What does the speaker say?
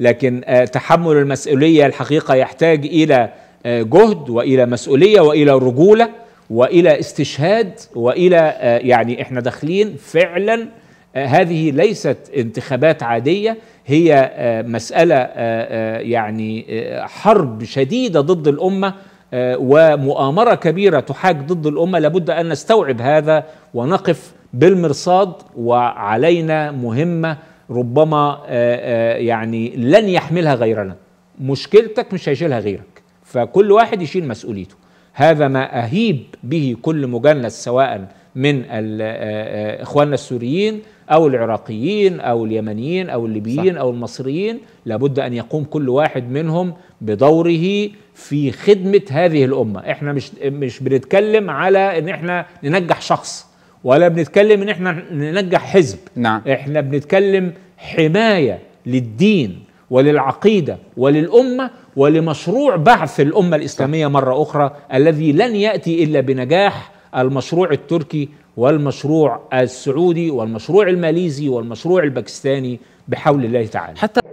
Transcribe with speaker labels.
Speaker 1: لكن آه، تحمل المسؤولية الحقيقة يحتاج إلى آه، جهد وإلى مسؤولية وإلى رجولة وإلى استشهاد وإلى آه، يعني إحنا داخلين فعلا هذه ليست انتخابات عادية هي مسألة يعني حرب شديدة ضد الأمة ومؤامرة كبيرة تحاك ضد الأمة لابد أن نستوعب هذا ونقف بالمرصاد وعلينا مهمة ربما آه، آه، يعني لن يحملها غيرنا مشكلتك مش هيشيلها غيرك فكل واحد يشيل مسؤوليته هذا ما أهيب به كل مجنس سواء من آه، إخواننا السوريين أو العراقيين أو اليمنيين أو الليبيين صح. أو المصريين لابد أن يقوم كل واحد منهم بدوره في خدمة هذه الأمة احنا مش, مش بنتكلم على أن احنا ننجح شخص ولا بنتكلم ان احنا ننجح حزب نعم. احنا بنتكلم حمايه للدين وللعقيده وللامه ولمشروع بعث الامه الاسلاميه مره اخرى الذي لن ياتي الا بنجاح المشروع التركي والمشروع السعودي والمشروع الماليزي والمشروع الباكستاني بحول الله تعالى حتى